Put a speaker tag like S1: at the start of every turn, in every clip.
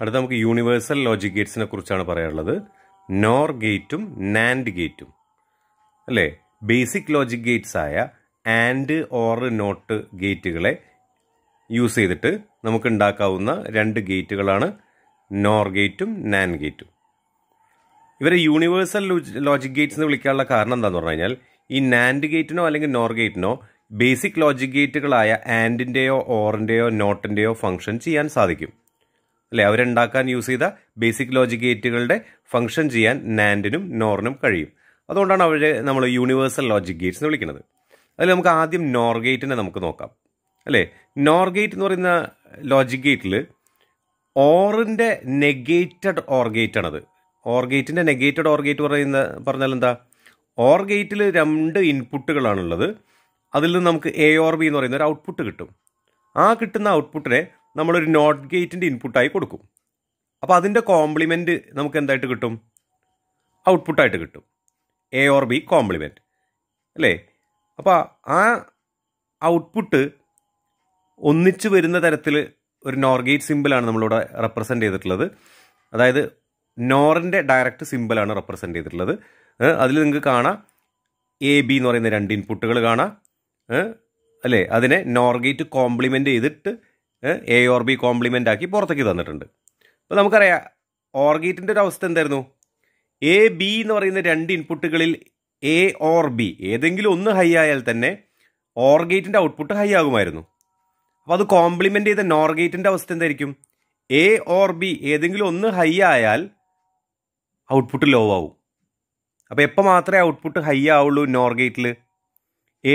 S1: അടുത്ത നമുക്ക് universal logic ഗേറ്റ്സിനെ കുറിച്ചാണ് പറയാനുള്ളത് നോർ ഗേറ്റും നാൻഡ് ഗേറ്റും അല്ലേ ബേസിക് ലോജിക് ഗേറ്റ്സ് ആയ ആൻഡ് ഓർ നോട്ട് ഗേറ്റുകളെ യൂസ് ചെയ്തിട്ട് നമുക്ക് ഉണ്ടാക്കാവുന്ന രണ്ട് ഗേറ്റുകളാണ് നോർ ഗേറ്റും നാൻ ഗേറ്റും ഇവരെ യൂണിവേഴ്സൽ ലോജിക് ഗേറ്റ്സ് എന്ന് വിളിക്കാനുള്ള കാരണം എന്താന്ന് പറഞ്ഞു കഴിഞ്ഞാൽ ഈ നാൻഡ് ഗേറ്റിനോ അല്ലെങ്കിൽ നോർ ഗേറ്റിനോ ബേസിക് ലോജിക് ഗേറ്റുകളായ ആൻഡിൻ്റെയോ ഓറിൻ്റെയോ നോട്ടിൻ്റെയോ ഫംഗ്ഷൻ ചെയ്യാൻ സാധിക്കും അല്ലെ അവരുണ്ടാക്കാൻ യൂസ് ചെയ്ത ബേസിക് ലോജിക് ഗേറ്റുകളുടെ ഫംഗ്ഷൻ ചെയ്യാൻ നാൻഡിനും നോറിനും കഴിയും അതുകൊണ്ടാണ് അവർ നമ്മൾ യൂണിവേഴ്സൽ ലോജിക് ഗേറ്റ്സ് എന്ന് വിളിക്കുന്നത് അതിൽ നമുക്ക് ആദ്യം നോർ ഗേറ്റിനെ നമുക്ക് നോക്കാം അല്ലേ നോർ ഗേറ്റ് എന്ന് പറയുന്ന ലോജിക് ഗേറ്റിൽ ഓറിൻ്റെ നെഗേറ്റഡ് ഓർ ആണത് ഓർ ഗേറ്റിൻ്റെ നെഗേറ്റഡ് ഓർ ഗേറ്റ് പറയുന്ന പറഞ്ഞാൽ എന്താ ഓർ ഗേറ്റിൽ രണ്ട് ഇൻപുട്ടുകളാണുള്ളത് അതിൽ നിന്ന് നമുക്ക് എ ഓർ ബി എന്ന് പറയുന്ന ഒരു ഔട്ട്പുട്ട് കിട്ടും ആ കിട്ടുന്ന ഔട്ട്പുട്ടിനെ നമ്മളൊരു നോട്ട് ഗേറ്റിൻ്റെ ഇൻപുട്ടായി കൊടുക്കും അപ്പോൾ അതിൻ്റെ കോംപ്ലിമെൻ്റ് നമുക്ക് എന്തായിട്ട് കിട്ടും ഔട്ട്പുട്ടായിട്ട് കിട്ടും എ ഓർ ബി കോംപ്ലിമെൻ്റ് അല്ലേ അപ്പോൾ ആ ഔട്ട്പുട്ട് ഒന്നിച്ചു വരുന്ന തരത്തിൽ ഒരു നോർ ഗേറ്റ് സിമ്പിളാണ് നമ്മളിവിടെ റെപ്രസെൻ്റ് ചെയ്തിട്ടുള്ളത് അതായത് നോറിൻ്റെ ഡയറക്റ്റ് സിമ്പിളാണ് റെപ്രസെൻ്റ് ചെയ്തിട്ടുള്ളത് അതിൽ നിങ്ങൾക്ക് കാണാം എ ബി എന്ന് പറയുന്ന രണ്ട് ഇൻപുട്ടുകൾ കാണാം അല്ലേ അതിനെ നോർ ഗേറ്റ് കോംപ്ലിമെൻ്റ് ചെയ്തിട്ട് എ ഓർ ബി കോംപ്ലിമെൻ്റ് ആക്കി പുറത്തേക്ക് തന്നിട്ടുണ്ട് അപ്പോൾ നമുക്കറിയാം ഓർഗീറ്റിൻ്റെ ഒരു അവസ്ഥ എന്തായിരുന്നു എ ബി എന്ന് പറയുന്ന രണ്ട് ഇൻപുട്ടുകളിൽ എ ഓർ ബി ഏതെങ്കിലും ഒന്ന് ഹൈ ആയാൽ തന്നെ ഓർ ഔട്ട്പുട്ട് ഹൈ ആകുമായിരുന്നു അപ്പോൾ അത് കോംപ്ലിമെൻ്റ് ചെയ്ത നോർ അവസ്ഥ എന്തായിരിക്കും എ ഓർ ബി ഏതെങ്കിലും ഒന്ന് ഹൈ ആയാൽ ഔട്ട്പുട്ട് ലോ ആവും അപ്പോൾ എപ്പോൾ മാത്രമേ ഔട്ട്പുട്ട് ഹൈ ആവുള്ളൂ നോർ ഗേറ്റിൽ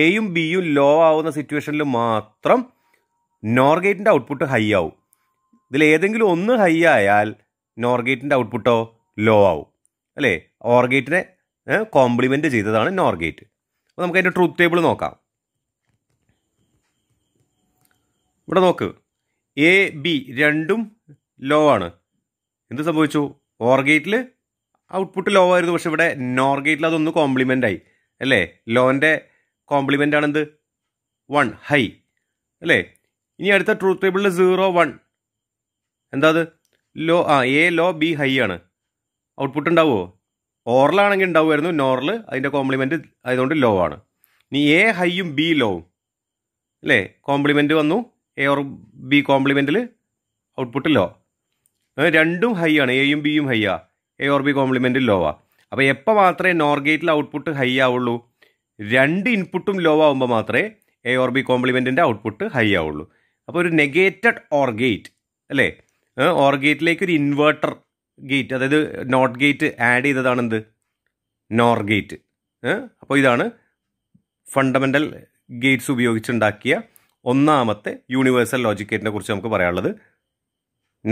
S1: എയും ബിയും ലോ ആവുന്ന സിറ്റുവേഷനിൽ മാത്രം നോർ ഗേറ്റിൻ്റെ ഔട്ട്പുട്ട് ഹൈ ആവും ഇതിൽ ഏതെങ്കിലും ഒന്ന് ഹൈ ആയാൽ നോർ ഗേറ്റിൻ്റെ ഔട്ട്പുട്ടോ ലോ ആവും അല്ലേ ഓർ ഗേറ്റിനെ കോംപ്ലിമെൻറ്റ് ചെയ്തതാണ് നോർ ഗേറ്റ് അപ്പോൾ നമുക്ക് അതിൻ്റെ ട്രൂത്ത് ടേബിൾ നോക്കാം ഇവിടെ നോക്ക് എ ബി രണ്ടും ലോ ആണ് എന്ത് സംഭവിച്ചു ഓർ ഗേറ്റിൽ ഔട്ട്പുട്ട് ലോ ആയിരുന്നു പക്ഷെ ഇവിടെ നോർ ഗേറ്റിൽ അതൊന്ന് കോംപ്ലിമെൻ്റ് ആയി അല്ലേ ലോൻ്റെ കോംപ്ലിമെൻ്റ് ആണെന്ത് വൺ ഹൈ അല്ലേ ഇനി അടുത്ത ട്രൂത്ത് ടേബിളിൽ സീറോ വൺ എന്താ അത് ലോ ആ എ ലോ ബി ഹൈ ആണ് ഔട്ട്പുട്ട് ഉണ്ടാവുമോ ഓറലാണെങ്കിൽ ഉണ്ടാവുമായിരുന്നു നോറൽ അതിൻ്റെ കോംപ്ലിമെൻറ്റ് ആയതുകൊണ്ട് ലോ ആണ് ഇനി എ ഹൈയും ബി ലോവും അല്ലേ കോംപ്ലിമെൻ്റ് വന്നു എ ഓർ ബി കോംപ്ലിമെൻറ്റിൽ ഔട്ട്പുട്ട് ലോ രണ്ടും ഹൈ ആണ് എയും ബിയും ഹൈ ആ A OR B complement low ആ അപ്പോൾ എപ്പോൾ മാത്രമേ നോർ ഗേറ്റിൽ ഔട്ട്പുട്ട് ഹൈ ആവുള്ളൂ രണ്ട് ഇൻപുട്ടും ലോ ആവുമ്പോൾ മാത്രമേ എ ഓർ ബി കോംപ്ലിമെൻറ്റിൻ്റെ ഔട്ട്പുട്ട് ഹൈ ആവുള്ളൂ അപ്പോൾ ഒരു നെഗേറ്റഡ് ഓർ ഗേറ്റ് അല്ലേ ഓർ ഗേറ്റിലേക്ക് ഒരു ഇൻവേർട്ടർ ഗേറ്റ് അതായത് നോട്ട് ഗേറ്റ് ആഡ് ചെയ്തതാണ് എന്ത് നോർ ഗേറ്റ് അപ്പോൾ ഇതാണ് ഫണ്ടമെൻ്റൽ ഗേറ്റ്സ് ഉപയോഗിച്ചുണ്ടാക്കിയ ഒന്നാമത്തെ യൂണിവേഴ്സൽ ലോജിക് ഗേറ്റിനെ കുറിച്ച് നമുക്ക് പറയാനുള്ളത്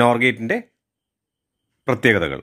S1: നോർ ഗേറ്റിൻ്റെ പ്രത്യേകതകൾ